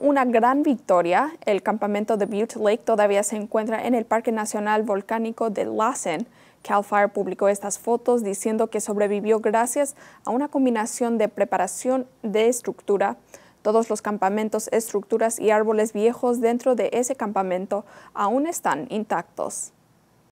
Una gran victoria, el campamento de Butte Lake todavía se encuentra en el Parque Nacional Volcánico de Lassen. Cal Fire publicó estas fotos diciendo que sobrevivió gracias a una combinación de preparación de estructura, todos los campamentos, estructuras y árboles viejos dentro de ese campamento aún están intactos.